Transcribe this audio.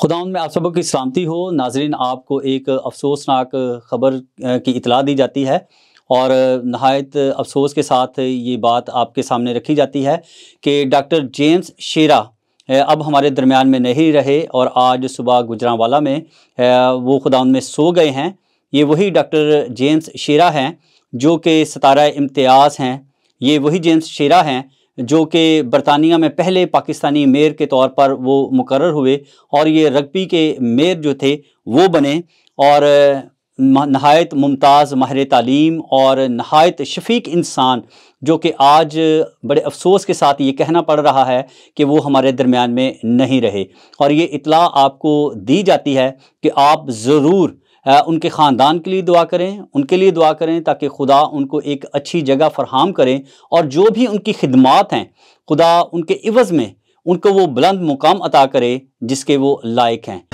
खुदा में आप सबों की सलामती हो नाजरीन आपको एक अफसोसनाक ख़बर की इतला दी जाती है और नहायत अफसोस के साथ ये बात आपके सामने रखी जाती है कि डॉक्टर जेम्स शेरा अब हमारे दरमियान में नहीं रहे और आज सुबह गुजरावाला में वो खुदा में सो गए हैं ये वही डॉक्टर जेम्स शेरा हैं जो कि सतारा इम्तियाज़ हैं ये वही जेम्स शेरा हैं जो कि बरतानिया में पहले पाकिस्तानी मेयर के तौर पर वो मुकर हुए और ये रग्बी के मेयर जो थे वो बने और नहायत मुमताज़ माहिर तालीम और नहायत शफीक इंसान जो कि आज बड़े अफसोस के साथ ये कहना पड़ रहा है कि वो हमारे दरमियान में नहीं रहे और ये इतला आपको दी जाती है कि आप ज़रूर उनके ख़ानदान के लिए दुआ करें उनके लिए दुआ करें ताकि खुदा उनको एक अच्छी जगह फरहम करें और जो भी उनकी खिदमत हैं खुदा उनके इवज़ में उनको वो बुलंद मुकाम अता करे जिसके वो लायक हैं